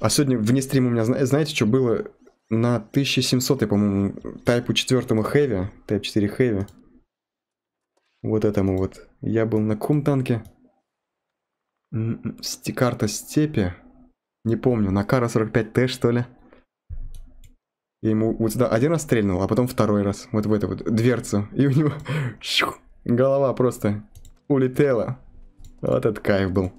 А сегодня вне стрима у меня, знаете, что было? На 1700, по-моему, тайпу 4 хэви, тайп 4 хэви. Вот этому вот. Я был на кум танке? Карта степи. Не помню, на Кара 45Т, что ли? Я ему вот сюда один раз стрельнул, а потом второй раз. Вот в эту вот дверцу. И у него голова просто улетела. Вот этот кайф был.